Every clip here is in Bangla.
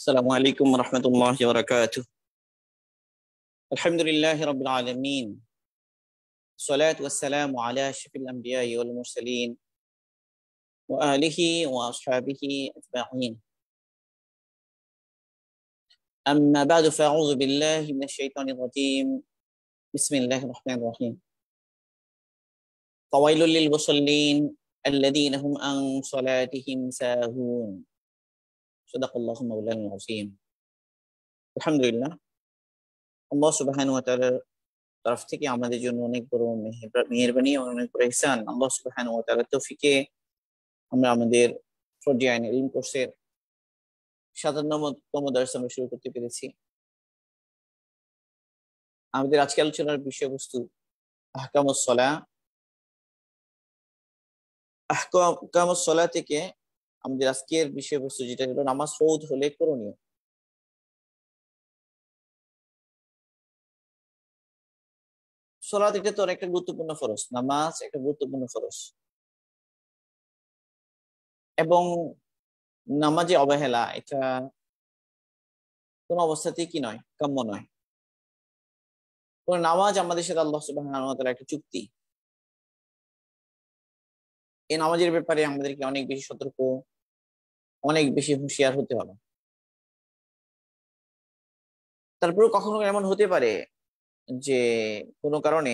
السلام عليكم ورحمة الله وبركاته الحمد لله رب العالمين الصلاة والسلام على شف الأنبياء والمرسلين وآله وأصحابه أجمعين أما بعد فأعوذ بالله من الشيطان الرجيم بسم الله الرحمن الرحيم فويل للمصلين الذين هم عن صلاتهم ساهون সদাকুল্লাহ মৌলানিম আলহামদুলিল্লাহ আল্লাহ সুবাহান ওয়াতালার তরফ থেকে আমাদের জন্য অনেক বড় মেহরবানি অনেক বড় ইহসান আল্লাহ সুবাহান ওয়াতালার তৌফিকে আমরা আমাদের ফোর্টি আইন ইলম কোর্সের সাতান্নতম দর্শ আমরা শুরু করতে পেরেছি আমাদের আজকে আলোচনার বিষয়বস্তু আহকামসলা আহকামসলা থেকে আমাদের আজকের বিষয়বস্তু যেটা হলো নামাজ ফৌদ হলে করণীয় সলাদ এটা তো একটা গুরুত্বপূর্ণ ফরস নামাজ একটা গুরুত্বপূর্ণ ফরস এবং নামাজে অবহেলা এটা কোন অবস্থাতেই কি নয় কাম্য নয় নামাজ আমাদের সাথে আল্লাহ সুবাহ একটা চুক্তি এই নামাজের ব্যাপারে আমাদেরকে অনেক বেশি সতর্ক অনেক বেশি হুঁশিয়ার হতে হবে তারপরে কখনো এমন হতে পারে যে কোনো কারণে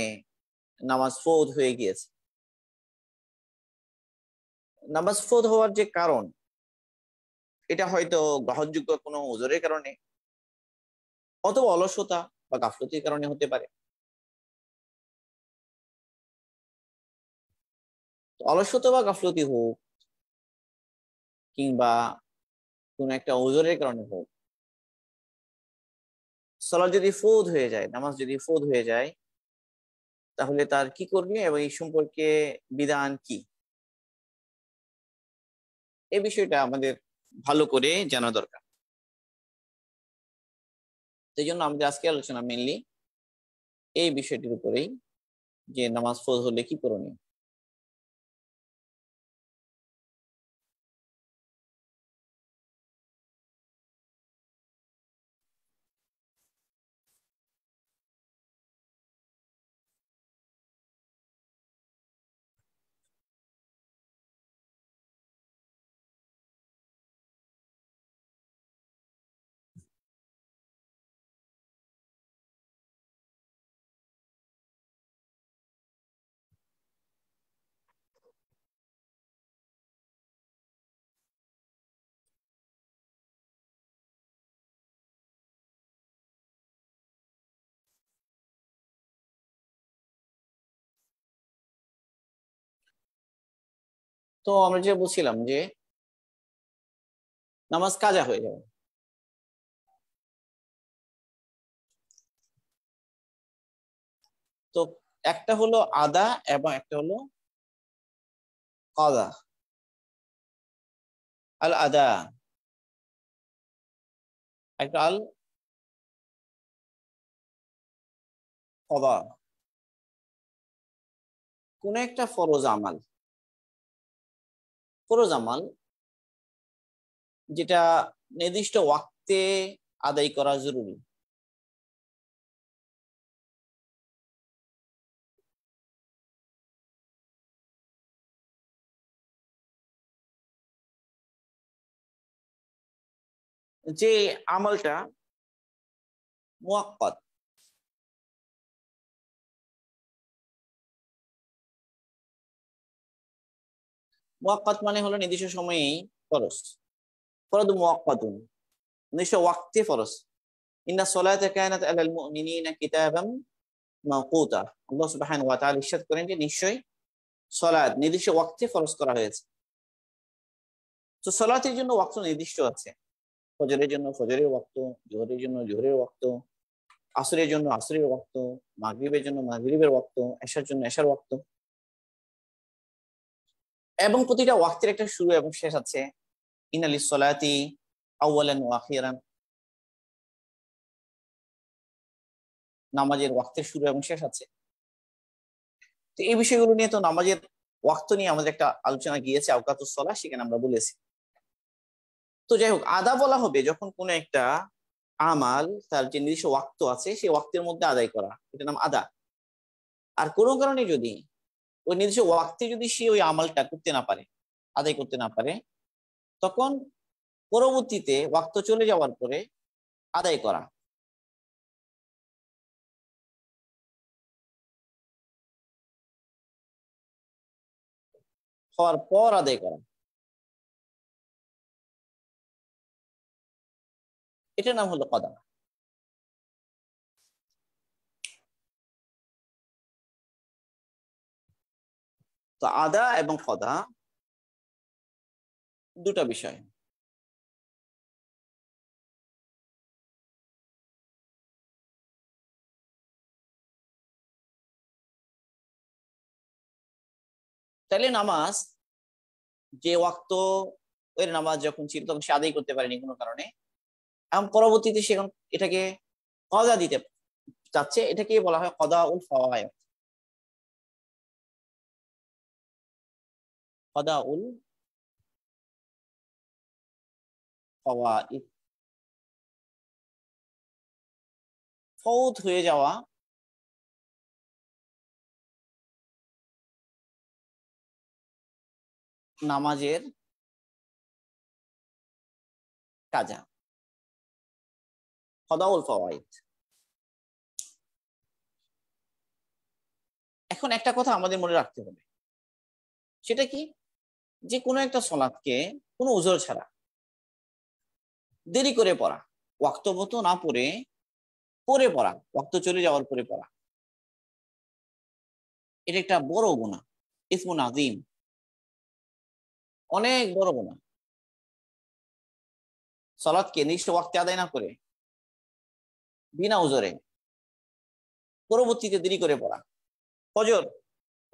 নামাজ ফৌদ হয়ে গিয়েছে নামাজ ফৌদ হওয়ার যে কারণ এটা হয়তো গ্রহণযোগ্য কোনো ওজোরের কারণে অথবা অলসতা বা গাফলতির কারণে হতে পারে অলসতা বা গাফলতি হোক কিংবা কোন একটা ওজোরের কারণে হোক সলা যদি ফোদ হয়ে যায় নামাজ যদি ফোদ হয়ে যায় তাহলে তার কি করবে এবং এই সম্পর্কে বিধান কি এ বিষয়টা আমাদের ভালো করে জানা দরকার সেই জন্য আমাদের আজকে আলোচনা মেনলি এই বিষয়টির উপরেই যে নামাজ ফোজ হলে কি করণীয় তো আমরা যে বলছিলাম যে নামাজ কাজা হয়ে যাবে তো একটা হলো আদা এবং একটা হলো কদা আল আদা একটা আল কদা কোন একটা ফরজ আমাল ফরো যেটা নির্দিষ্ট ওয়াক্তে আদায় করা জরুরি যে আমলটা মোয়াক্কত মোয়াক্কাত মানে হলো নির্দিষ্ট সময়েই ফরজ ফরদ মোয়াক্কাতুন নির্দিষ্ট ওয়াক্তে ফরজ ইন্না সলাত কায়নাত আলাল মুমিনিনা কিতাবাম মাওকুতা আল্লাহ সুবহান ওয়া তাআলা ইরশাদ করেন যে নিশ্চয়ই সলাত নির্দিষ্ট ওয়াক্তে ফরজ করা হয়েছে তো সলাতের জন্য ওয়াক্ত নির্দিষ্ট আছে ফজরের জন্য ফজরের ওয়াক্ত জোহরের জন্য জোহরের ওয়াক্ত আসরের জন্য আসরের ওয়াক্ত মাগরিবের জন্য মাগরিবের ওয়াক্ত এশার জন্য এশার ওয়াক্ত এবং প্রতিটা ওয়াক্তের একটা শুরু এবং শেষ আছে ইনালি সোলায়াতি আউ্বালেন ওয়াকিরান নামাজের ওয়াক্তের শুরু এবং শেষ আছে তো এই বিষয়গুলো নিয়ে তো নামাজের ওয়াক্ত নিয়ে আমাদের একটা আলোচনা গিয়েছে আউকাতুসলা সেখানে আমরা বলেছি তো যাই হোক আদা বলা হবে যখন কোনো একটা আমাল তার যে নির্দিষ্ট ওয়াক্ত আছে সেই ওয়াক্তের মধ্যে আদায় করা এটার নাম আদা আর কোনো কারণে যদি ওই নির্দিষ্ট ওয়াক্তে যদি সে ওই আমলটা করতে না পারে আদায় করতে না পারে তখন পরবর্তীতে ওয়াক্ত চলে যাওয়ার পরে আদায় করা হওয়ার পর আদায় করা এটার নাম হলো কদা তো আদা এবং কদা দুটা বিষয় তাহলে নামাজ যে ওয়াক্ত এর নামাজ যখন ছিল তখন সে আদায় করতে পারেনি কোনো কারণে এবং পরবর্তীতে সে এটাকে কদা দিতে চাচ্ছে এটাকে বলা হয় কদা উল ফাওয়ায়ত qada'ul qawaid ফৌত হয়ে যাওয়া নামাজের কাজা qada'ul qawaid এখন একটা কথা আমাদের মনে রাখতে হবে সেটা কি যে কোনো একটা সলাদকে কোনো উজোর ছাড়া দেরি করে পড়া ওয়াক্তগত না পড়ে পরে পড়া ওয়াক্ত চলে যাওয়ার পরে পড়া এটা একটা বড় গুণা ইসমুন আজিম অনেক বড় গুণা সলাদকে নির্দিষ্ট ওয়াক্তে আদায় না করে বিনা উজরে পরবর্তীতে দেরি করে পড়া ফজর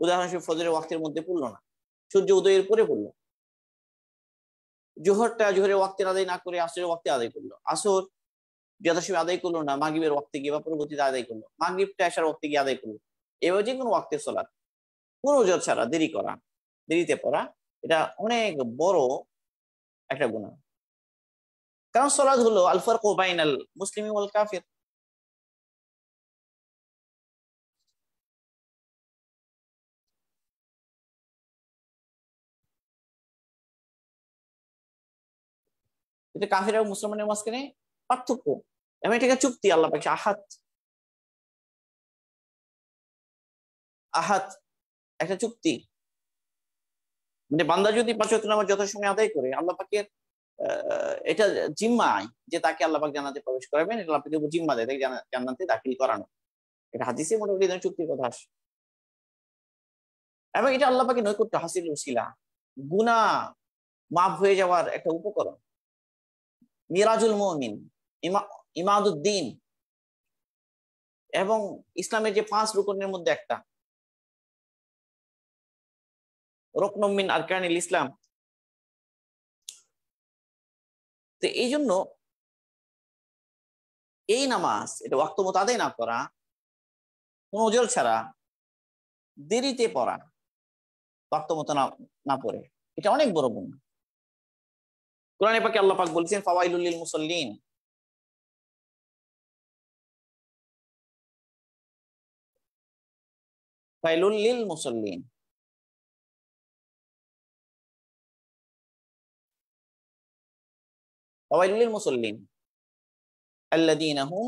উদাহরণস্বরূপ ফজরের ওয়াক্তের মধ্যে পড়লো না সূর্য উদয়ের পরে পড়লো জোহরটা জোহরের ওয়াক্তের আদায় না করে আসরের ওয়াক্তে আদায় করলো আসর যথাসময় আদায় করলো না মাগিবের ওয়াক্তে গিয়ে বা পরবর্তীতে আদায় করলো মাগিবটা আসার ওয়াক্তে গিয়ে আদায় করলো এবার যে কোনো ওয়াক্তে চলার কোনো জোর ছাড়া দেরি করা দেরিতে পড়া এটা অনেক বড় একটা গুণা কারণ সলাদ হলো আলফার কোবাইনাল মুসলিম ওয়াল কাফের কিন্তু কাহের ও মুসলমানের মাঝখানে পার্থক্য এবং এটাকে চুক্তি আল্লাহ পাখি আহাত আহাত একটা চুক্তি মানে বান্দা যদি পাঁচত নামাজ যথাসময় আদায় করে আল্লাহ পাকের এটা জিম্মায় যে তাকে আল্লাহ পাক জানাতে প্রবেশ করাবেন এটা আল্লাহ পাকে জিম্মা দেয় তাকে জান্নাতে দাখিল করানো এটা হাদিসে মোটামুটি চুক্তির কথা আসে এবং এটা আল্লাহ পাকে নৈকট্য হাসিল উশিলা গুনা মাফ হয়ে যাওয়ার একটা উপকরণ মিরাজুল মমিন ইমাদুদ্দিন এবং ইসলামের যে পাঁচ রুকনের মধ্যে একটা রকনমিন আরকানিল ইসলাম তো এই জন্য এই নামাজ এটা ওয়াক্ত তাদের না করা কোন ওজল ছাড়া দেরিতে পড়া ওয়াক্ত না না পড়ে এটা অনেক বড় গুণ কোরআনে পাকে আল্লাহ পাক বলেছেন ফাওয়াইলুল লিল মুসাল্লিন ফাইলুল লিল মুসাল্লিন ফাওয়াইলুল লিল মুসাল্লিন الذين هم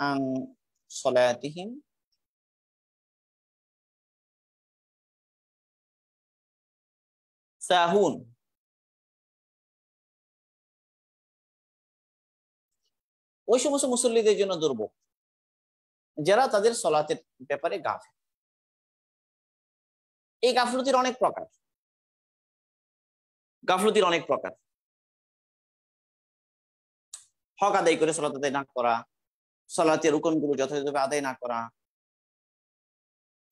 عن صلاتهم সাহুন ওই সমস্ত মুসল্লিদের জন্য দুর্ভোগ যারা তাদের সলাতের ব্যাপারে গাফ এই গাফলতির অনেক প্রকার গাফলতির অনেক প্রকার হক আদায় করে সলাত আদায় না করা সলাতের রুকনগুলো যথাযথভাবে আদায় না করা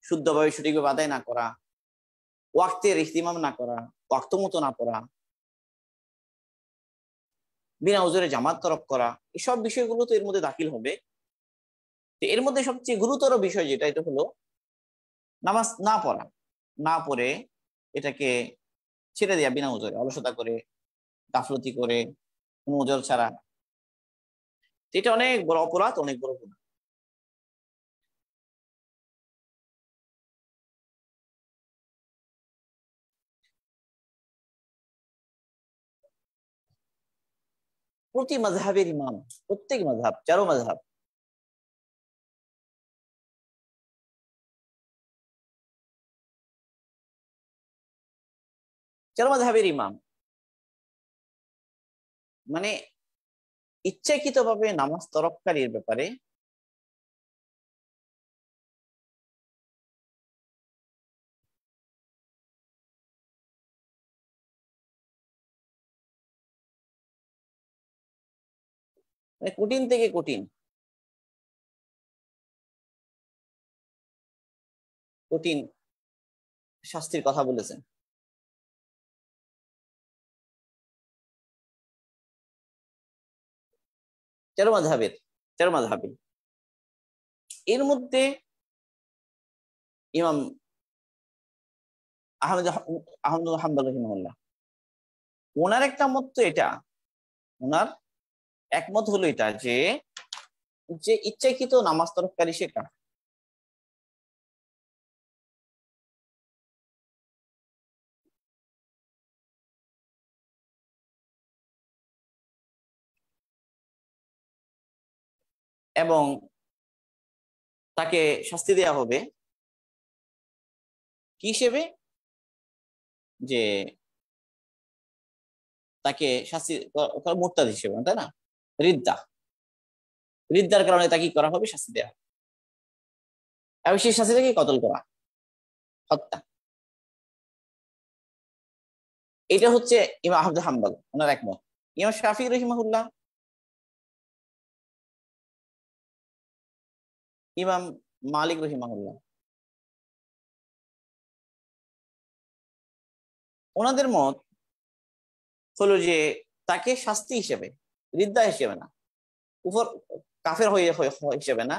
শুদ্ধভাবে সঠিকভাবে আদায় না করা ওয়াক্তের ইস্তিমাম না করা ওয়াক্ত মতো না পড়া বিনা উজরে জামাত তরফ করা এসব বিষয়গুলো তো এর মধ্যে দাখিল হবে এর মধ্যে সবচেয়ে গুরুতর বিষয় যেটা এটা হলো নামাজ না পড়া না পড়ে এটাকে ছেড়ে দেয়া বিনা উজরে অলসতা করে গাফলতি করে কোনো ওজর ছাড়া এটা অনেক বড় অপরাধ অনেক বড় গুণা প্রতি মাঝহাবের ইমাম প্রত্যেক মাঝহাব চারো মাঝহাব মানে ইচ্ছাকৃত ইমাম মানে ইচ্ছাকৃতভাবে নামাজ তরফকারীর ব্যাপারে মানে কঠিন থেকে কঠিন কঠিন শাস্তির কথা বলেছেন তেরো মাধাবের তেরো মাধাবে এর মধ্যে ইমাম আহমেদ আহমদ হাম্বাল রহিমুল্লাহ ওনার একটা মত এটা ওনার একমত হলো এটা যে যে ইচ্ছাকৃত নামাজ তরফকারী সে কাফের এবং তাকে শাস্তি দেয়া হবে কি হিসেবে যে তাকে শাস্তি মোরতাদ হিসেবে তাই না রিদ্দা রিদ্দার কারণে তাকে করা হবে শাস্তি দেওয়া এবং সেই শাস্তিটাকে কতল করা হত্যা এটা হচ্ছে ইমা আহমদ হাম্বাল ওনার একমত ইমা শাফি রহিমাহুল্লাহ ইমাম মালিক রহিমাহুল্লাহ ওনাদের মত হলো যে তাকে শাস্তি হিসেবে রিদ্দা হিসেবে না উপর কাফের হয়ে হিসেবে না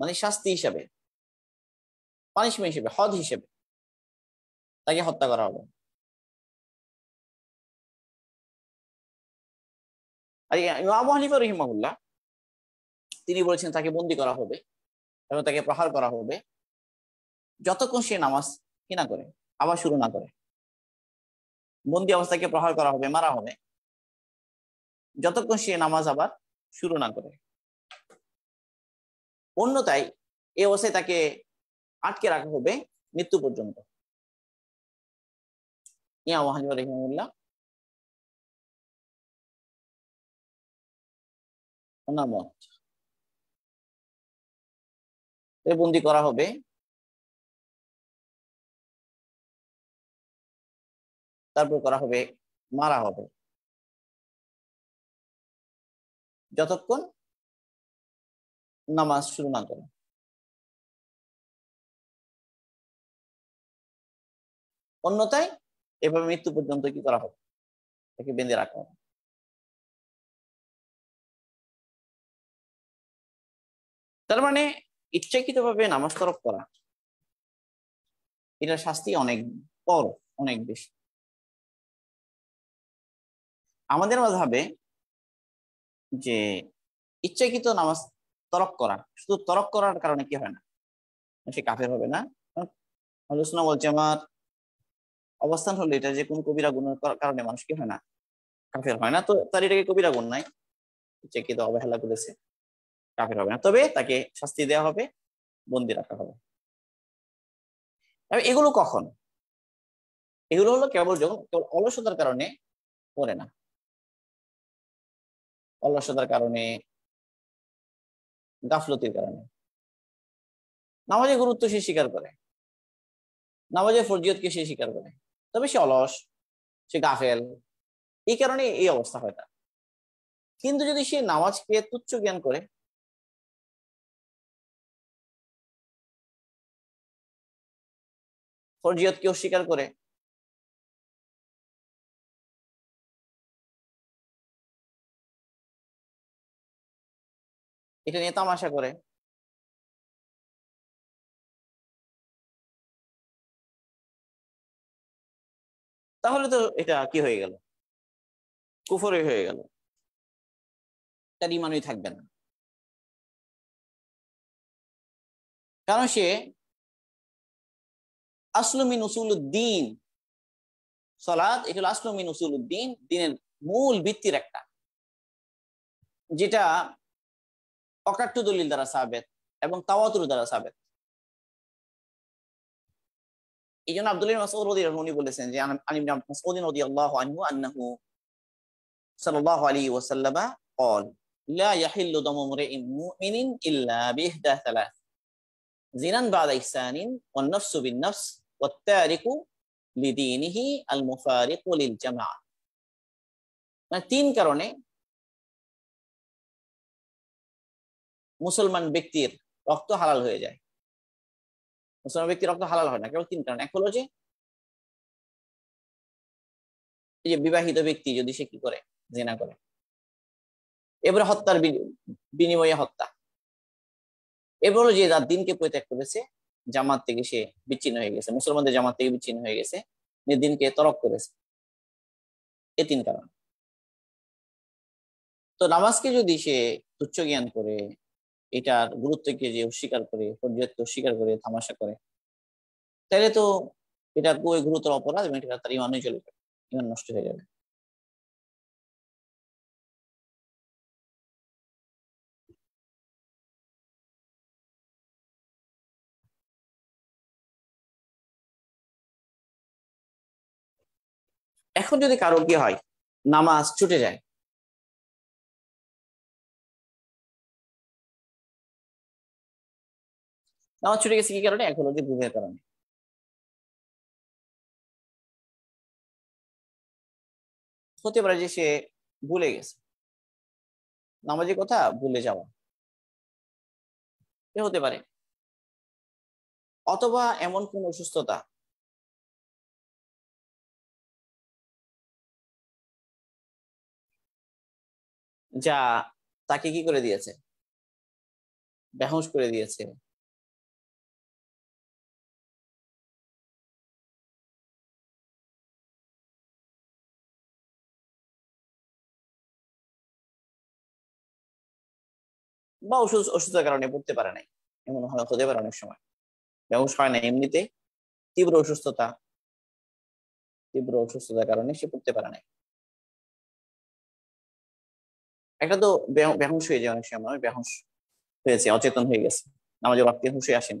মানে শাস্তি হিসেবে পানিশমেন্ট হিসেবে হদ হিসেবে তাকে হত্যা করা হবে আর ইমাম হানিফা তিনি বলেছেন তাকে বন্দি করা হবে এবং তাকে প্রহার করা হবে যতক্ষণ সে নামাজ কি না করে আবার শুরু না করে বন্দি অবস্থাকে প্রহার করা হবে মারা হবে যতক্ষণ সে নামাজ আবার শুরু না করে অন্যতায় এ ওসে তাকে আটকে রাখা হবে মৃত্যু পর্যন্ত বন্দি করা হবে তারপর করা হবে মারা হবে যতক্ষণ নামাজ শুরু না করে অন্যতায় এভাবে মৃত্যু পর্যন্ত কি করা হবে তাকে বেঁধে রাখা হবে তার মানে ইচ্ছাকৃত ভাবে নামাজ তরফ করা এটা শাস্তি অনেক বড় অনেক বেশি আমাদের মাঝাবে যে ইচ্ছাকৃত নামাজ তরক করা শুধু তরক করার কারণে কি হয় না সে কাফের হবে না আলোচনা বলছে আমার অবস্থান হলো এটা যে কোন কবিরা গুণ কারণে মানুষ কি হয় না কাফের হয় না তো তার এটাকে কবিরা গুণ নাই ইচ্ছাকৃত অবহেলা করেছে কাফের হবে না তবে তাকে শাস্তি দেওয়া হবে বন্দি রাখা হবে এগুলো কখন এগুলো হলো কেবল যখন কেবল অলসতার কারণে পড়ে না অলসতার কারণে গাফলতির কারণে নামাজের গুরুত্ব সে স্বীকার করে নামাজের ফরজিয়তকে সে স্বীকার করে তবে সে অলস সে গাফেল এই কারণে এই অবস্থা হয় তার কিন্তু যদি সে নামাজকে তুচ্ছ জ্ঞান করে ফরজিয়তকে অস্বীকার করে এটা নিয়ে তামাশা করে তাহলে তো এটা কি হয়ে গেল কুফরে হয়ে গেল তার ইমানই থাকবে না কারণ সে আসলমিন উসুলুদ্দিন সলাদ এটা হলো আসলমিন উসুলুদ্দিন দিনের মূল ভিত্তির একটা যেটা অকাট্য দলিল দ্বারা সাবেত এবং তাওয়াতুর দ্বারা সাবেত এইজন্য আব্দুল মাসউদ রাদিয়াল্লাহু আনহু বলেছেন যে আমি ইবনে মাসউদ রাদিয়াল্লাহু আনহু আনহু সাল্লাল্লাহু আলাইহি ওয়াসাল্লাম قال لا يحل دم امرئ مؤمن الا بإحدى ثلاث زنا بعد إحسان والنفس بالنفس والتارك لدينه المفارق للجماعة ما تين كارونه মুসলমান ব্যক্তির রক্ত হালাল হয়ে যায় মুসলমান ব্যক্তির রক্ত হালাল হয় না কেবল তিন কারণ এক হলো যে যে বিবাহিত ব্যক্তি যদি সে কি করে জেনা করে এবারে হত্যার বিনিময়ে হত্যা এবার যে তার দিনকে পরিত্যাগ করেছে জামাত থেকে সে বিচ্ছিন্ন হয়ে গেছে মুসলমানদের জামাত থেকে বিচ্ছিন্ন হয়ে গেছে দিনকে তরক করেছে এ তিন কারণ তো নামাজকে যদি সে তুচ্ছ জ্ঞান করে এটার গুরুত্বকে যে অস্বীকার করে ফরজিয়াতকে অস্বীকার করে তামাশা করে তাহলে তো এটা কই গুরুতর অপরাধ এবং এটা তার ইমানে চলে যাবে ইমান নষ্ট হয়ে যাবে এখন যদি কারো কি হয় নামাজ ছুটে যায় নামাজ ছুটে গেছে কি কারণে এক অব্দি যে কারণে হতে পারে যে সে ভুলে গেছে নামাজের কথা ভুলে যাওয়া এ হতে পারে অথবা এমন কোন অসুস্থতা যা তাকে কি করে দিয়েছে বেহস করে দিয়েছে বা অসুস্থ অসুস্থতার কারণে পড়তে পারে নাই এমন হতে পারে অনেক সময় বেহস হয় না এমনিতে তীব্র অসুস্থতা তীব্র অসুস্থতার কারণে সে পড়তে পারে নাই একটা তো বেহস হয়ে যায় অনেক সময় মানে বেহস হয়েছে অচেতন হয়ে গেছে নামাজের বাক্যে হুঁশে আসেন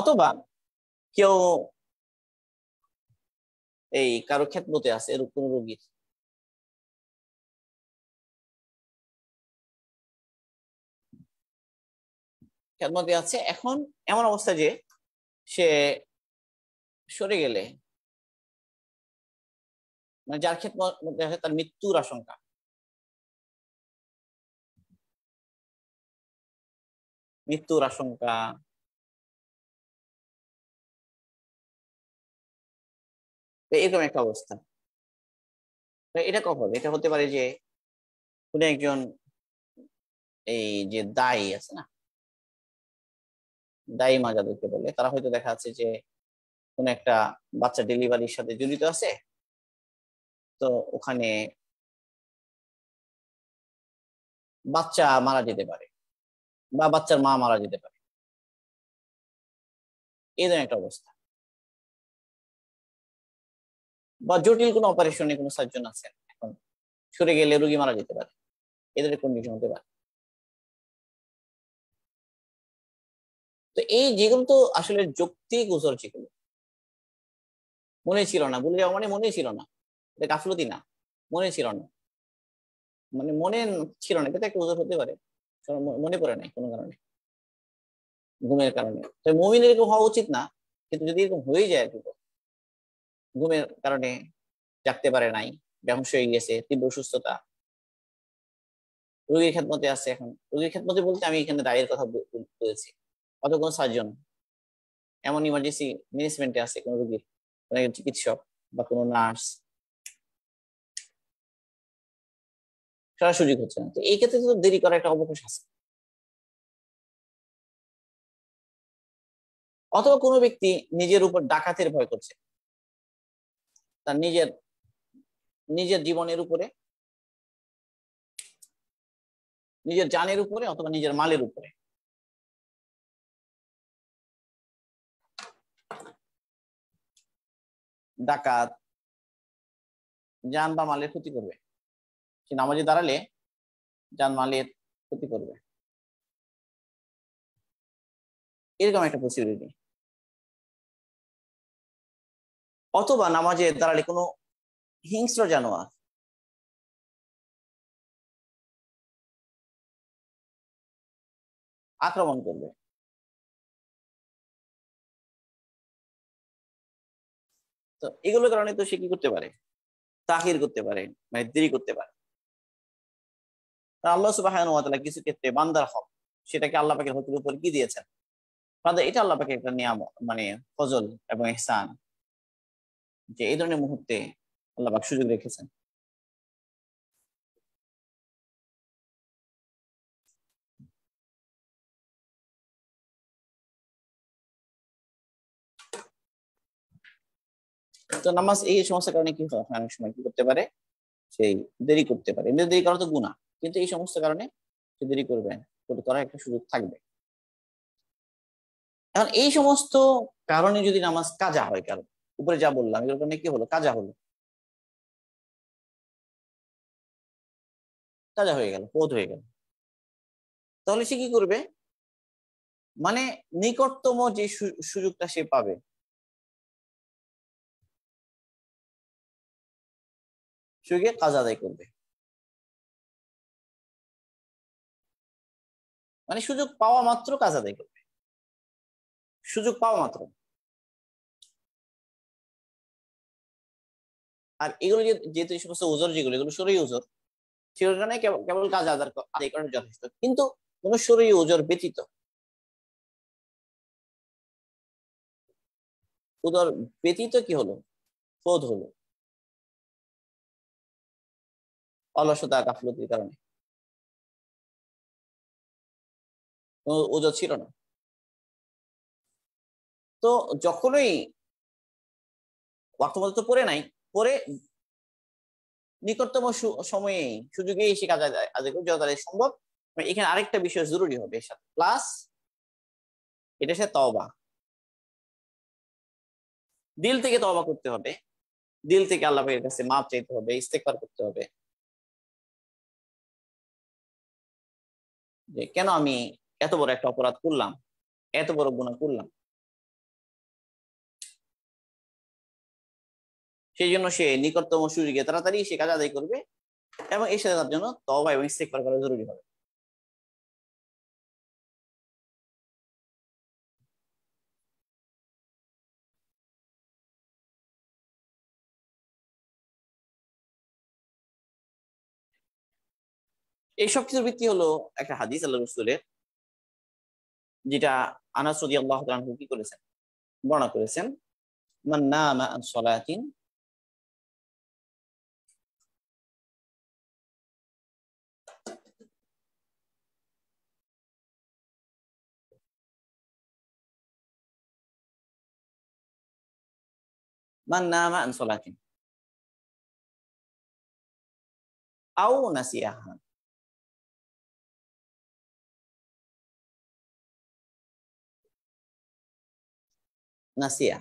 অথবা কেউ এই কারো মতে আছে এরকম রোগীর খেদমতে আছে এখন এমন অবস্থা যে সে সরে গেলে মানে যার খেদমতে আছে তার মৃত্যুর আশঙ্কা মৃত্যুর আশঙ্কা এরকম একটা অবস্থা এটা কখন হবে এটা হতে পারে যে কোন একজন এই যে দায়ী আছে না দায়ী মা যাদেরকে বলে তারা হয়তো দেখা যাচ্ছে যে কোনো একটা বাচ্চা ডেলিভারির সাথে জড়িত আছে তো ওখানে বাচ্চা মারা যেতে পারে বা বাচ্চার মা মারা যেতে পারে এই ধরনের একটা অবস্থা বা জটিল কোনো অপারেশনে কোনো সার্জন আছেন এখন সরে গেলে রোগী মারা যেতে পারে এদের কন্ডিশন হতে পারে তো এই যেগুলো তো আসলে যুক্তি উজর ছিল মনে ছিল না ভুলে যাওয়া মানে মনে ছিল না এটা গাফলতি না মনে ছিল না মানে মনে ছিল না এটা একটা উজর হতে পারে মনে পড়ে নাই কোনো কারণে ঘুমের কারণে তো মমিন এরকম হওয়া উচিত না কিন্তু যদি এরকম হয়ে যায় আর কি ঘুমের কারণে জাগতে পারে নাই ব্যবস হয়ে গেছে তীব্র সুস্থতা রোগীর খেদমতে আছে এখন রোগীর খেদমতে বলতে আমি এখানে দায়ের কথা বলেছি অথবা কোনো সার্জন এমন ইমার্জেন্সি ম্যানেজমেন্টে আছে কোনো রুগীর কোনো একজন চিকিৎসক বা কোনো নার্স সারা সুযোগ হচ্ছে না তো এই ক্ষেত্রে তো দেরি করার একটা অবকাশ আছে অথবা কোনো ব্যক্তি নিজের উপর ডাকাতের ভয় করছে তার নিজের নিজের জীবনের উপরে নিজের জানের উপরে অথবা নিজের মালের উপরে ডাকাত যান বা মালের ক্ষতি করবে সে নামাজে দাঁড়ালে যান মালের ক্ষতি করবে এরকম একটা পসিবিলিটি অথবা নামাজে দাঁড়ালে কোনো হিংস্র জানোয়ার আক্রমণ করবে তো এগুলোর কারণে তো সে কি করতে পারে তাহির করতে পারে মানে দেরি করতে পারে আল্লাহ সুবাহান কিছু ক্ষেত্রে বান্দার হক সেটাকে আল্লাহ পাখির হকের উপর কি দিয়েছেন এটা আল্লাহ পাকের একটা নিয়াম মানে ফজল এবং ইহসান যে এই ধরনের মুহূর্তে আল্লাহ সুযোগ রেখেছেন তো নামাজ এই সমস্যার কারণে কি হয় অনেক সময় কি করতে পারে সেই দেরি করতে পারে এমনি দেরি করা তো গুণা কিন্তু এই সমস্ত কারণে সে দেরি করবে করার একটা সুযোগ থাকবে এখন এই সমস্ত কারণে যদি নামাজ কাজা হয় কারণ উপরে যা বললাম এগুলোর কারণে কি হলো কাজা হলো কাজা হয়ে গেল বোধ হয়ে গেল তাহলে সে কি করবে মানে নিকটতম যে সুযোগটা সে পাবে সে গিয়ে কাজ আদায় করবে মানে সুযোগ পাওয়া মাত্র কাজ আদায় করবে সুযোগ পাওয়া মাত্র আর এগুলো যেহেতু এই সমস্ত ওজোর যেগুলো এগুলো সরই ওজোর সেগুলো কারণে কেবল কাজ আদার আদায় করার যথেষ্ট কিন্তু কোন সরই ওজোর ব্যতীত উদর ব্যতীত কি হলো ক্রোধ হলো অলসতা গাফলতির কারণে ওজো ছিল না তো যখনই ওয়াক্ত তো পরে নাই পরে নিকটতম সময়ে সুযোগে এসে কাজে আজ যতটা সম্ভব মানে এখানে আরেকটা বিষয় জরুরি হবে সাথে প্লাস এটা সে তবা দিল থেকে তবা করতে হবে দিল থেকে আল্লাহের কাছে মাপ চাইতে হবে ইস্তেকবার করতে হবে যে কেন আমি এত বড় একটা অপরাধ করলাম এত বড় গুণা করলাম সেই জন্য সে নিকটতম সুযোগে তাড়াতাড়ি সে কাজ আদায় করবে এবং এই সাথে তার জন্য তবা এবং ইস্তেকবার করা জরুরি হবে এইসব কিছুর ভিত্তি হলো একটা হাদিস আল্লাহ রসুলের যেটা আনাস রদি আল্লাহ কি করেছেন বর্ণনা করেছেন মান্না মান নামা আন সলাতিন আও নাসিয়াহা Nasia. Ya?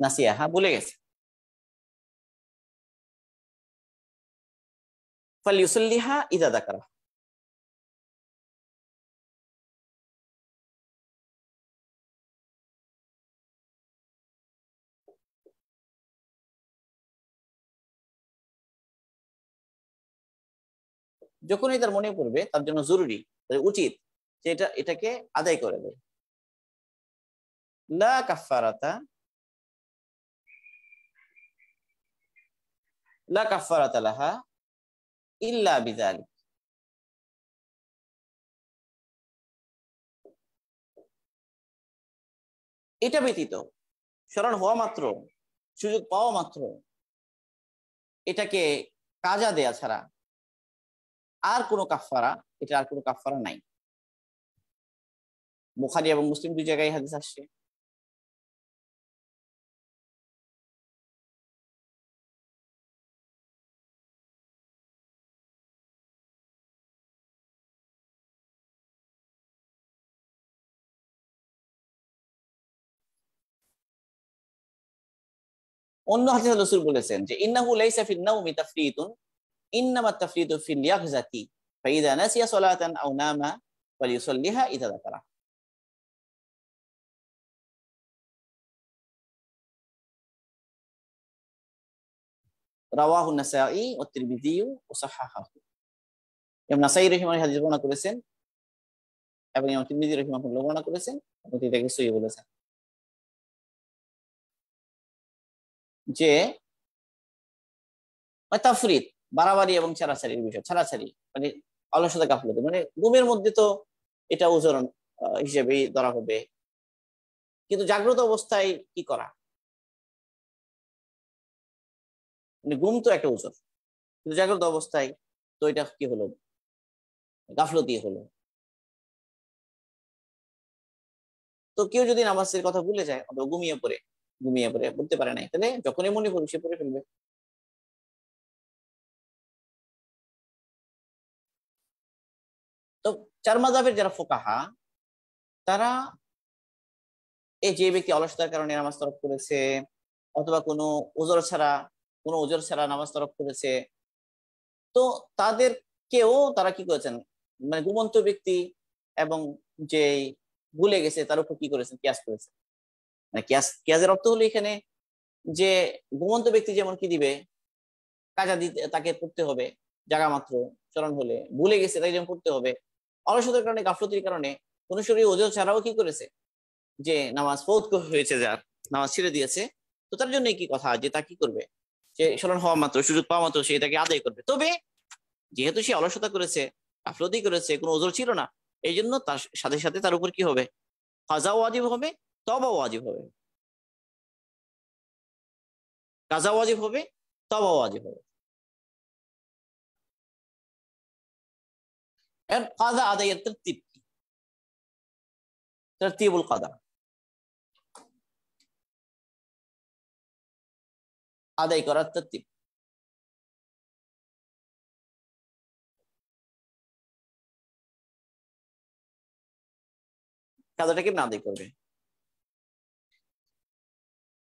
Nasia, ya? ha? boleh guys? Falyusulliha idha dakara. যখনই তার মনে পড়বে তার জন্য জরুরি তাহলে উচিত যে এটা এটাকে আদায় করে দেয় লা কাফারাতা লা কাফারাতা লাহা ইল্লা বিযালিক এটা ব্যতীত স্মরণ হওয়া মাত্র সুযোগ পাওয়া মাত্র এটাকে কাজা দেয়া ছাড়া আর কোনো কাফারা এটা আর কোনো কাফারা নাই বুখারি এবং মুসলিম দুই জায়গায় হাদিস আসছে অন্য হাদিসে রাসূল বলেছেন যে ইন্নাহু লাইসা ফিন নাওমি তাফরিতুন ইন্নামা আত-তাফরীতু ফিল ইয়াগযাতি فإذا نسي صلاة أو نام فليصليها إذا ذكرها রাওয়াহু নাসাই ও তিরমিজিউ ও সাহাহাহু এম নাসাই রহিমান হাদিস বর্ণনা করেছেন এবং ইমাম তিরমিজি রহিমাহুল্লাহ বর্ণনা করেছেন এবং তিনি তাকে সহি বলেছেন যে মানে তাফরিদ বাড়াবাড়ি এবং ছাড়াছাড়ির বিষয় ছাড়াছাড়ি মানে অলসতা কাফলতে মানে ঘুমের মধ্যে তো এটা উচরণ হিসেবেই ধরা হবে কিন্তু জাগ্রত অবস্থায় কি করা মানে ঘুম তো একটা উজর কিন্তু জাগ্রত অবস্থায় তো এটা কি হলো গাফলতি হলো তো কেউ যদি নামাজের কথা ভুলে যায় অথবা ঘুমিয়ে পড়ে ঘুমিয়ে পড়ে বলতে পারে নাই তাহলে যখনই মনে করি সে পড়ে ফেলবে তো চার মাজাবের যারা ফোকাহা তারা এই যে ব্যক্তি অলসতার কারণে নামাজ তরফ করেছে অথবা কোনো ওজর ছাড়া কোনো ওজোর ছাড়া নামাজ তরফ করেছে তো তাদেরকেও তারা কি করেছেন মানে ঘুমন্ত ব্যক্তি এবং যে ভুলে গেছে তার উপর কি করেছেন ক্যাশ করেছে মানে ক্যাশ ক্যাশের অর্থ হলো এখানে যে ঘুমন্ত ব্যক্তি যেমন কি দিবে কাজা দিতে তাকে পড়তে হবে জাগা মাত্র চরণ হলে ভুলে গেছে তাই যেমন পড়তে হবে অলসতার কারণে গাফলতির কারণে কোনো শরীর ওজন ছাড়াও কি করেছে যে নামাজ ফৌত হয়েছে যার নামাজ ছেড়ে দিয়েছে তো তার জন্য কি কথা যে তা কি করবে সে স্মরণ হওয়া মাত্র সুযোগ পাওয়া মাত্র সে এটাকে আদায় করবে তবে যেহেতু সে অলসতা করেছে আফলতি করেছে কোনো ওজোর ছিল না এই জন্য তার সাথে সাথে তার উপর কি হবে কাজা ওয়াজিব হবে তবা ওয়াজিব হবে কাজা ওয়াজিব হবে তবা ওয়াজিব হবে কাদা আদায়ের তৃপ্তি তৃপ্তিবুল কাদা আদায় করার তত্ত্ব কাজাটা কেমন আদায় করবে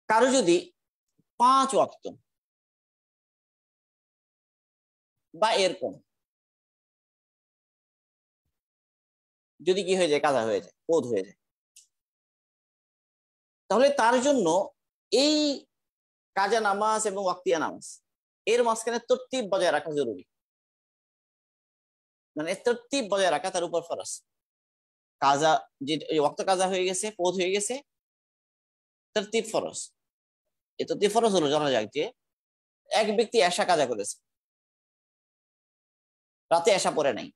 কারো যদি পাঁচ অক্ত বা এরকম যদি কি হয়ে যায় কাদা হয়ে যায় কোদ হয়ে যায় তাহলে তার জন্য এই কাজা নামাজ এবং ওয়াক্তিয়া নামাজ এর মাঝখানে তর্তিব বজায় রাখা জরুরি মানে তর্তিব বজায় রাখা তার উপর ফরাস কাজা যে ওয়াক্ত কাজা হয়ে গেছে পোধ হয়ে গেছে তর্তিব ফরস এ তর্তিব ফরস হলো জানা যাক যে এক ব্যক্তি এসা কাজা করেছে রাতে এসা পরে নাই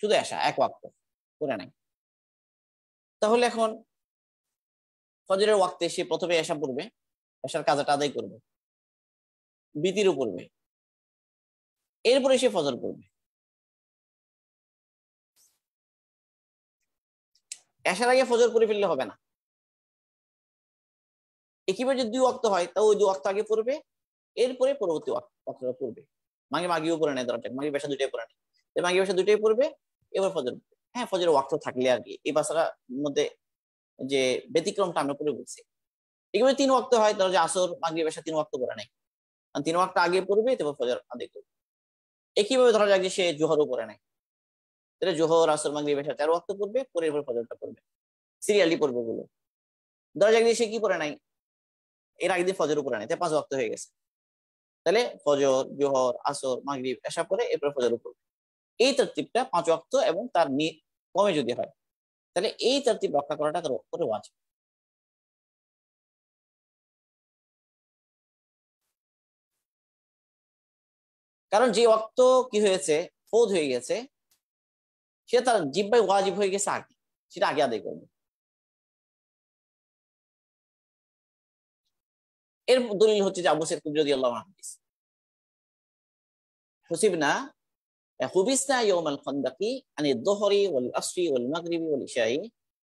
শুধু এসা এক ওয়াক্ত পরে নাই তাহলে এখন ফজরের ওয়াক্তে সে প্রথমে এসা পড়বে এসার কাজটা আদায় করবে বিতিরও করবে এরপরে সে ফজর পড়বে এসার আগে ফজর করে ফেললে হবে না একইভাবে যদি দুই অক্ত হয় তাও ওই দু অক্ত আগে পড়বে এরপরে পরবর্তী অক্তটা পড়বে মাগে মাগিও পড়ে নেয় দরকার মাগি ভাষা দুটাই পড়ে নেয় মাগি ভাষা দুটাই পড়বে এবার ফজর হ্যাঁ ফজরের ওয়াক্ত থাকলে আর কি এই বাসার মধ্যে যে ব্যতিক্রমটা আমরা পড়ে বলছি এগুলো তিন ওয়াক্ত হয় ধরো যে আসর মাগরি বাসা তিন ওয়াক্ত করে নেই কারণ তিন ওয়াক্ত আগে পড়বে তারপর ফজর আদে করবে একইভাবে ধরা যাক যে সে জোহরও করে নেয় তাহলে জোহর আসর মাগরি বাসা চার ওয়াক্ত পড়বে পরের পর ফজরটা পড়বে সিরিয়ালি পড়বে বলে ধরা যাক যে সে কি করে নাই এর আগে দিন ফজরও করে নেয় তাই পাঁচ ওয়াক্ত হয়ে গেছে তাহলে ফজর জোহর আসর মাগরি এসা পরে এরপর ফজর পড়বে এই তরতিবটা পাঁচ ওয়াক্ত এবং তার কমে যদি হয় তাহলে এই তরতিব রক্ষা করাটা তার উপরে ওয়াজিব কারণ যে অক্ত কি হয়েছে ফৌদ হয়ে গেছে সে তার জিব্বাই ওয়াজিব হয়ে গেছে আগে সেটা আগে আদায় করবে এর দলিল হচ্ছে যে আবু সেদ কুবরি আল্লাহ হাদিস হুসিব না خبزنا يوم الخندق عن الظهر والعصر والمغرب والعشاء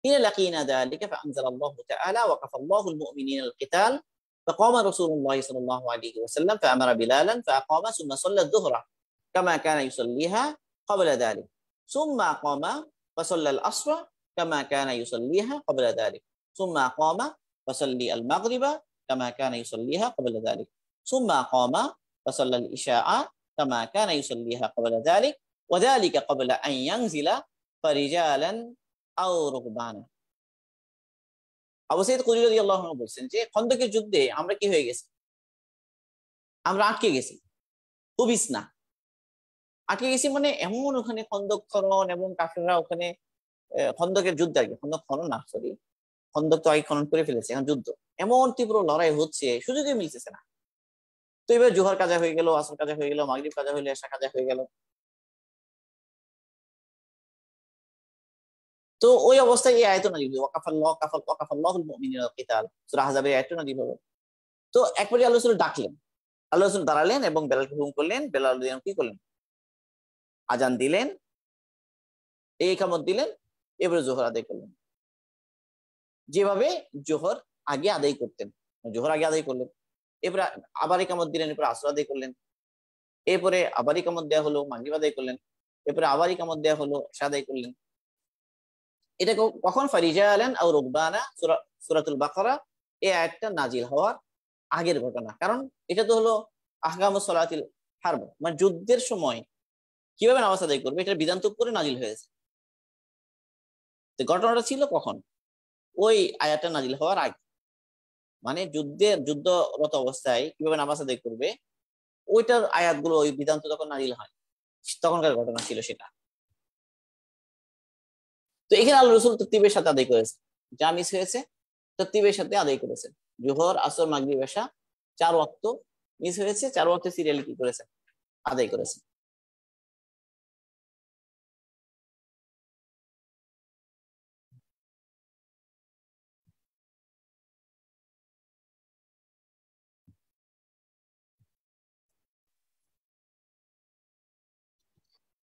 حين لقينا ذلك فأنزل الله تعالى وقف الله المؤمنين القتال فقام رسول الله صلى الله عليه وسلم فأمر بلالا فأقام ثم صلى الظهر كما كان يصليها قبل ذلك ثم قام فصلى العصر كما كان يصليها قبل ذلك ثم قام فصلي المغرب كما كان يصليها قبل ذلك ثم قام فصلى العشاء كما كان يصليها قبل ذلك وذلك قبل أن ينزل فرجالا أو আটকে গেছি মানে এমন ওখানে খন্দক খনন এবং কাফেররা ওখানে খন্দকের যুদ্ধ আর কি খন্দক খনন না সরি খন্দক তো আগে খনন করে ফেলেছে এখন যুদ্ধ এমন তীব্র লড়াই হচ্ছে সুযোগে মিলতেছে না তো এবার জোহর কাজা হয়ে গেল আসর কাজা হয়ে গেল মাগরীব কাজা হইলে এসা কাজা হয়ে গেল তো ওই অবস্থায় এই আয়ত নাজিব ওয়াকাফাল্লাহ কাফাল ওয়াকাফাল্লাহুল মুমিনিনা কিতাল সূরা হাজাবের আয়াত নাজিব হবে তো এক পর্যায়ে আল্লাহ রাসূল ডাকলেন আল্লাহ রাসূল দাঁড়ালেন এবং বেলালকে হুকুম করলেন বেলাল কি করলেন আজান দিলেন এই কামত দিলেন এবারে জোহর আদায় করলেন যেভাবে জোহর আগে আদায় করতেন জোহর আগে আদায় করলেন এরপরে আবার কামত দিলেন এরপরে আসর আদায় করলেন এরপরে আবার কামত দেওয়া হলো মাগরিব আদায় করলেন এরপরে আবার ইকামত দেওয়া হলো সাদাই করলেন এটা কখন ফারিজা আলেন আর রুকবানা সুরাতুল বাকারা এই আয়াতটা নাজিল হওয়ার আগের ঘটনা কারণ এটা তো হলো আহকাম সলাতিল হারব মানে যুদ্ধের সময় কিভাবে নামাজ আদায় করবে এটা বিধান তো করে নাজিল হয়েছে ঘটনাটা ছিল কখন ওই আয়াতটা নাজিল হওয়ার আগে মানে যুদ্ধে যুদ্ধরত অবস্থায় কিভাবে নামাজ আদায় করবে ওইটার আয়াতগুলো ওই বিধান তো তখন নারিল হয় তখনকার ঘটনা ছিল সেটা তো এখানে আল্লাহ রসুল তত্তিবের সাথে আদায় করেছে যা মিস হয়েছে তত্তিবের সাথে আদায় করেছেন জোহর আসর মাগরি বেশা চার অক্ত মিস হয়েছে চার অক্ত সিরিয়ালি কি করেছেন আদায় করেছে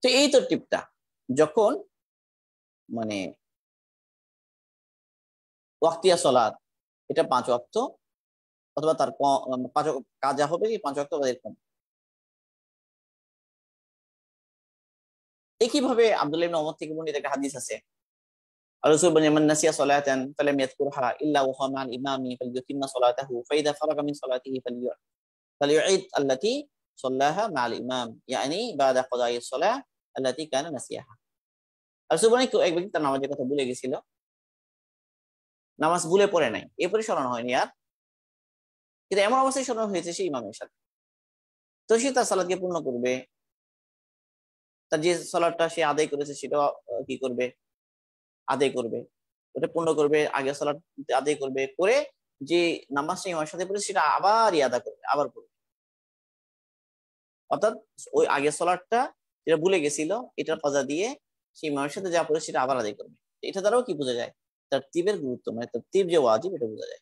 তো এই তো টিপটা যখন মানে ওয়াক্তিয়া সলাদ এটা পাঁচ অক্ত অথবা তার পাঁচ কাজা হবে কি পাঁচ অক্ত বা এরকম একইভাবে আব্দুল থেকে একটা হাদিস আছে الرسول بن من نسي صلاة فلم يذكرها إلا وهو مع الإمام فليتم sallaha ma'al imam yakni ba'da qada'i الصلاة allati kana nasiha আর সুবর্ণে কেউ এক ব্যক্তি তার নামাজের কথা ভুলে গেছিল নামাজ ভুলে পড়ে নাই এরপরে স্মরণ হয়নি আর কিন্তু এমন অবস্থায় স্মরণ হয়েছে সেই ইমামের সাথে তো সে তার সালাদকে পূর্ণ করবে তার যে সালাদটা সে আদায় করেছে সেটা কি করবে আদায় করবে ওটা পূর্ণ করবে আগে সালাদ আদায় করবে করে যে নামাজটা ইমামের সাথে পড়েছে সেটা আবার ইয়াদা করবে আবার পড়বে অর্থাৎ ওই আগে সলাটটা যেটা ভুলে গেছিল এটার কজা দিয়ে সেই মানুষের সাথে যা পড়ে সেটা আবার আদায় করবে এটা দ্বারাও কি বোঝা যায় তার তিবের গুরুত্ব মানে তার তিব যে ওয়াজিব এটা বোঝা যায়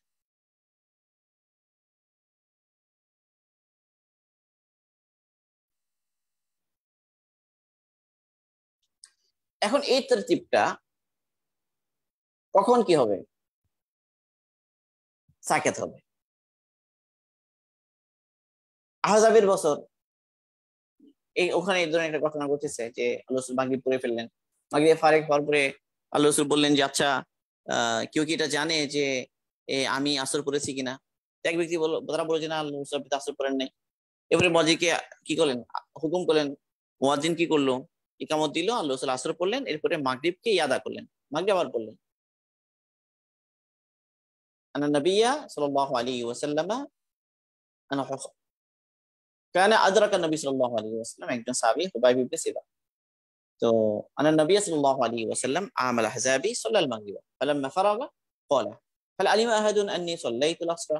এখন এই তরতিবটা কখন কি হবে সাকেত হবে আহজাবের বছর এই ওখানে এই ধরনের একটা ঘটনা ঘটেছে যে আল্লাহ রসুল মাগরিব পড়ে ফেললেন মাগরিবে ফারেক হওয়ার পরে আল্লাহ রসুল বললেন যে আচ্ছা কেউ কি এটা জানে যে আমি আসর পড়েছি কিনা এক ব্যক্তি বলো তারা বলো যে না আল্লাহ রসুল আসর পড়েন নাই এবারে মজিকে কি করলেন হুকুম করলেন মোয়াজিন কি করলো ইকামত দিল আল্লাহ রসুল আসর পড়লেন এরপরে মাগরীবকে ইয়াদা করলেন মাগরীব আবার পড়লেন আনা নবিয়া সাল আলী ওয়াসাল্লামা كان أدرك النبي صلى الله عليه وسلم একজন সাহাবী হুবাইব ইবনে সিবা تو أن النبي صلى الله عليه وسلم عمل حزابي صلى المغرب فلما فرغ قال هل علم أحد أني صليت العصر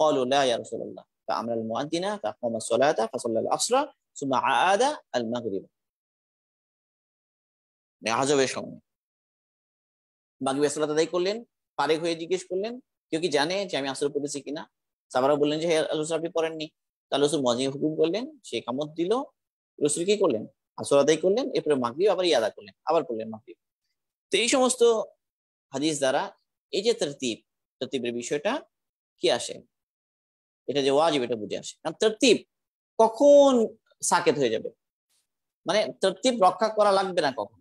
قالوا لا يا رسول الله فعمل المؤذن فأقام الصلاة فصلى العصر ثم عاد المغرب আজবের সময় মাগরিবের সালাত আদায় করলেন পারেক হয়ে জিজ্ঞেস করলেন কেউ কি জানে যে আমি আসর পড়েছি কিনা সাবারা বললেন যে হে আল্লাহ আপনি পড়েননি তাহলে রসুল হুকুম করলেন সে কামত দিল রসুল কি করলেন আসর আদায় করলেন এরপরে আবার ইয়াদা করলেন আবার করলেন তো এই সমস্ত হাদিস দ্বারা এই যে তরতিব তরতিবের বিষয়টা কি আসে এটা যে ওয়াজিব এটা বুঝে আসে কারণ তরতিব কখন সাকেত হয়ে যাবে মানে তরতিব রক্ষা করা লাগবে না কখন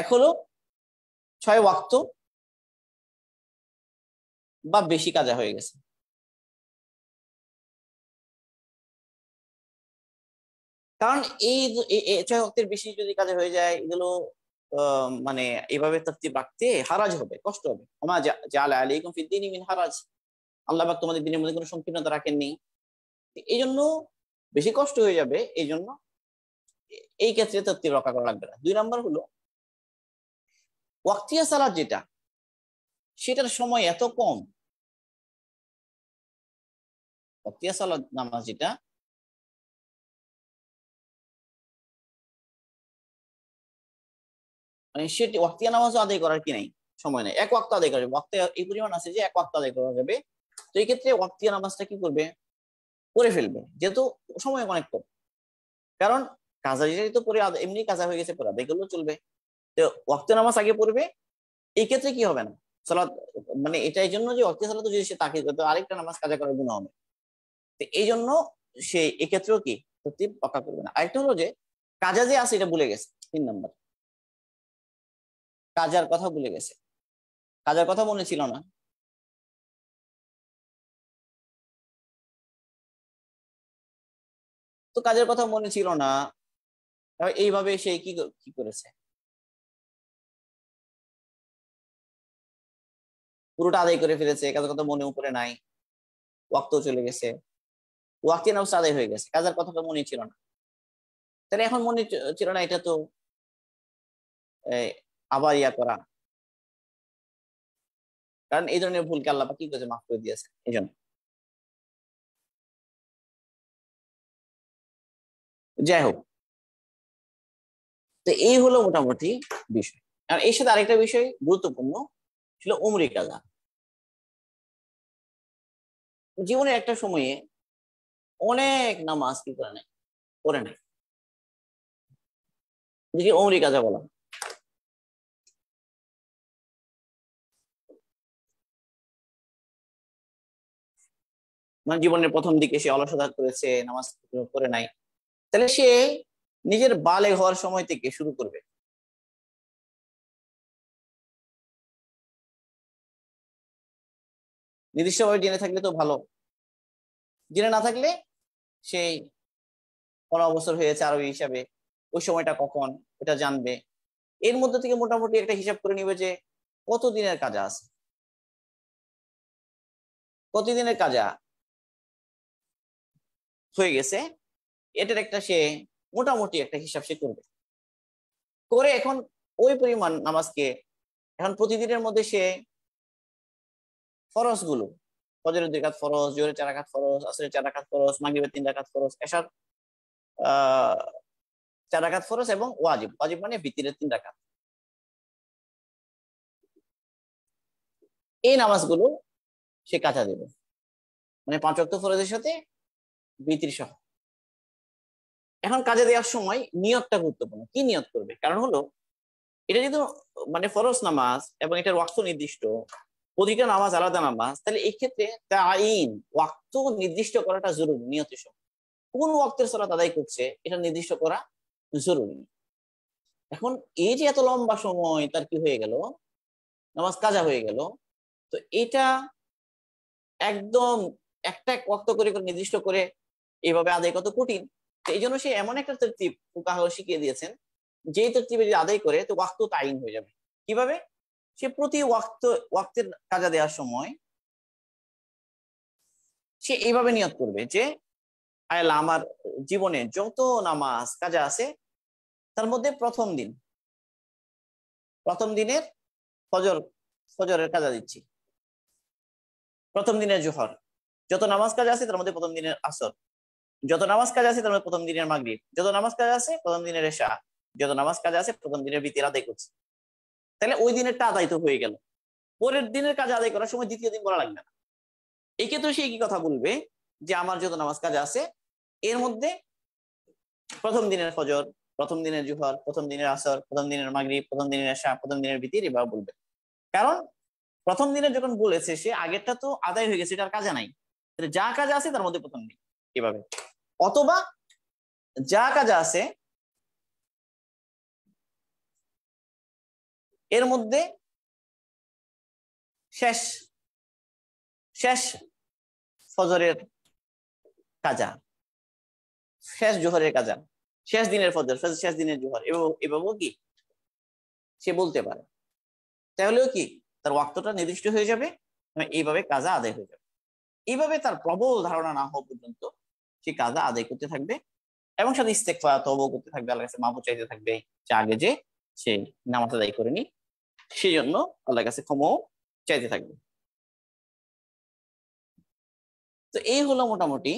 এক হলো ছয় ওয়াক্ত বা বেশি কাজা হয়ে গেছে কারণ এই ছয় ওয়াক্তের বেশি যদি কাজে হয়ে যায় এগুলো মানে এভাবে তফতি রাখতে হারাজ হবে কষ্ট হবে ওমা জাল আলাইকুম ফিদ্দিন মিন হারাজ আল্লাহ বাক তোমাদের দিনের মধ্যে কোনো সংকীর্ণতা রাখেননি এই জন্য বেশি কষ্ট হয়ে যাবে এই জন্য এই ক্ষেত্রে তফতি রক্ষা করা লাগবে না দুই নম্বর হলো ওয়াক্তিয়া সালাদ যেটা সেটার সময় এত কম ওয়াক্তিয়া সালাদ নামাজ যেটা মানে সেটি ওয়াক্তিয়া নামাজও আদায় করার কি নাই সময় নেই এক ওয়াক্ত আদায় করা যাবে এই পরিমাণ আছে যে এক ওয়াক্ত আদায় করা যাবে তো এই ক্ষেত্রে ওয়াক্তিয়া নামাজটা কি করবে করে ফেলবে যেহেতু সময় অনেক কম কারণ কাজা যেটা তো পরে এমনি কাজা হয়ে গেছে পরে আদায় করলেও চলবে ওয়াক্ত নামাজ আগে পড়বে এই ক্ষেত্রে কি হবে না সালাত মানে এটাই জন্য যে ওয়াক্ত সালাত যদি সে তাকে তো আরেকটা নামাজ কাজা করার জন্য হবে তো এই জন্য সে এক্ষেত্রেও কি তরতিব পাকা করবে না আরেকটা হলো যে কাজা যে আছে এটা ভুলে গেছে তিন নম্বর কাজার কথা ভুলে গেছে কাজার কথা মনে ছিল না তো কাজের কথা মনে ছিল না এইভাবে সে কি কি করেছে পুরোটা আদায় করে ফেলেছে কাজের কথা মনে করে নাই ওয়াক্ত চলে গেছে ওয়াক্তি নাফস আদায় হয়ে গেছে কাজের কথাটা মনে ছিল না তাহলে এখন মনে ছিল না এটা তো আবার ইয়া করা কারণ এই ধরনের ভুলকে আল্লাহ কি করেছে মাফ করে দিয়েছে এই জন্য যাই হোক তো এই হলো মোটামুটি বিষয় কারণ এর সাথে আরেকটা বিষয় গুরুত্বপূর্ণ ছিল উমরি কাজা জীবনে একটা সময়ে অনেক নামাজ কি করে নাই করে নাই দেখি অমরি কাজা বলা মানে জীবনের প্রথম দিকে সে অলসতা করেছে নামাজ করে নাই তাহলে সে নিজের বালে হওয়ার সময় থেকে শুরু করবে নির্দিষ্টভাবে জেনে থাকলে তো ভালো জেনে না থাকলে সেই পনেরো বছর হয়েছে আরবি হিসাবে ওই সময়টা কখন এটা জানবে এর মধ্যে থেকে মোটামুটি একটা হিসাব করে নিবে যে কত দিনের কাজা আছে কতদিনের কাজা হয়ে গেছে এটার একটা সে মোটামুটি একটা হিসাব সে করবে করে এখন ওই পরিমাণ নামাজকে এখন প্রতিদিনের মধ্যে সে ফরজ গুলো ফজরের দুই কাত ফরজ জোরে চার কাত ফরজ আসরে চার কাত ফরজ মাগিবের তিন কাত ফরজ এসার আহ চার কাত ফরজ এবং ওয়াজিব ওয়াজিব মানে বিতিরের তিন কাত এই নামাজগুলো সে কাঁচা দেবে মানে পাঁচ অক্ট ফরজের সাথে বিতির সহ এখন কাজে দেওয়ার সময় নিয়তটা গুরুত্বপূর্ণ কি নিয়ত করবে কারণ হলো এটা যেহেতু মানে ফরজ নামাজ এবং এটার ওয়াক্ত নির্দিষ্ট প্রতিটা নামাজ আলাদা নামাজ তাহলে এই ক্ষেত্রে তা আইন ওয়াক্ত নির্দিষ্ট করাটা জরুরি নিয়তি কোন ওয়াক্তের সালাত আদায় করছে এটা নির্দিষ্ট করা জরুরি এখন এই যে এত লম্বা সময় তার কি হয়ে গেল নামাজ কাজা হয়ে গেল তো এটা একদম একটা এক ওয়াক্ত করে নির্দিষ্ট করে এইভাবে আদায় কত কঠিন তো এই জন্য সে এমন একটা তৃপ্তি শিখিয়ে দিয়েছেন যেই তৃপ্তি যদি আদায় করে তো ওয়াক্ত আইন হয়ে যাবে কিভাবে সে প্রতি ওয়াক্ত ওয়াক্তের কাজা দেওয়ার সময় সে এইভাবে নিয়োগ করবে যে আয়লা আমার জীবনে যত নামাজ কাজা আছে তার মধ্যে প্রথম দিন প্রথম দিনের ফজর ফজরের কাজা দিচ্ছি প্রথম দিনের জোহর যত নামাজ কাজ আছে তার মধ্যে প্রথম দিনের আসর যত নামাজ কাজ আছে তার মধ্যে প্রথম দিনের মাগরীব যত নামাজ কাজ আছে প্রথম দিনের এশা যত নামাজ কাজ আছে প্রথম দিনের বিতির আদায় তাহলে ওই দিনেরটা আদায় তো হয়ে গেল পরের দিনের কাজ আদায় করার সময় দ্বিতীয় দিন বলা লাগবে না এই ক্ষেত্রে সে কি কথা বলবে যে আমার যত নামাজ কাজ আছে এর মধ্যে প্রথম দিনের ফজর প্রথম দিনের জুহর প্রথম দিনের আসর প্রথম দিনের মাগরি প্রথম দিনের আশা প্রথম দিনের ভিতির এবার বলবে কারণ প্রথম দিনে যখন বলেছে সে আগেরটা তো আদায় হয়ে গেছে এটার কাজে নাই যা কাজ আছে তার মধ্যে প্রথম নেই এভাবে অথবা যা কাজ আছে এর মধ্যে শেষ শেষ ফজরের কাজা শেষ জোহরের কাজা শেষ দিনের ফজর শেষ দিনের জোহর এবং কি সে বলতে পারে তাহলেও কি তার ওয়াক্তটা নির্দিষ্ট হয়ে যাবে মানে এইভাবে কাজা আদায় হয়ে যাবে এইভাবে তার প্রবল ধারণা না হওয়া পর্যন্ত সে কাজা আদায় করতে থাকবে এবং সাথে ইস্তেক তব করতে থাকবে আল্লাহ কাছে মাপু চাইতে থাকবে যে আগে যে সে নামাজ আদায় করেনি সেই জন্য আল্লাহর কাছে ক্ষমাও চাইতে থাকবে তো এই হলো মোটামুটি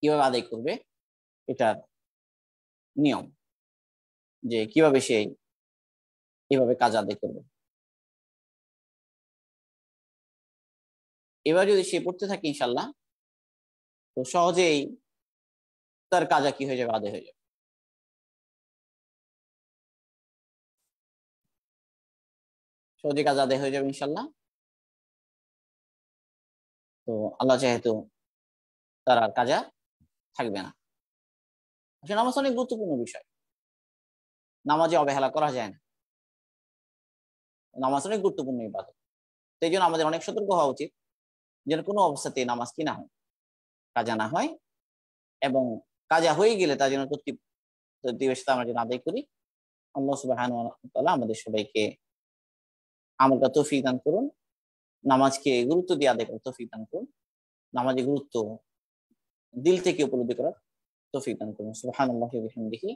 কিভাবে আদায় করবে এটার নিয়ম যে কিভাবে সে এভাবে কাজ আদায় করবে এবার যদি সে পড়তে থাকে ইনশাল্লাহ তো সহজেই তার কাজা কি হয়ে যাবে আদায় হয়ে যাবে সৌদি কাজ আদায় হয়ে যাবে ইনশাল্লাহ তো আল্লাহ যেহেতু তার আর কাজা থাকবে না আসলে নামাজ অনেক গুরুত্বপূর্ণ বিষয় নামাজে অবহেলা করা যায় না নামাজ অনেক গুরুত্বপূর্ণ ইবাদত সেই জন্য আমাদের অনেক সতর্ক হওয়া উচিত যেন কোনো অবস্থাতে নামাজ কি না হয় কাজা না হয় এবং কাজা হয়ে গেলে তা যেন প্রতি প্রতিবেশিতা আমরা যেন আদায় করি আল্লাহ সুবাহ আমাদের সবাইকে আমলটা তৌফিক দান করুন নামাজকে গুরুত্ব দিয়ে আদায় করার তৌফিক দান করুন নামাজের গুরুত্ব দিল থেকে উপলব্ধি করার তৌফিক দান করুন সুহান আল্লাহ বিহামদিহি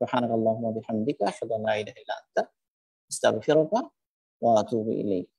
সুহান আল্লাহ বিহামদিকা সুদাল্লাহ ইলাহা ইল্লা আনতা আস্তাগফিরুকা ওয়া আতুবু ইলাইক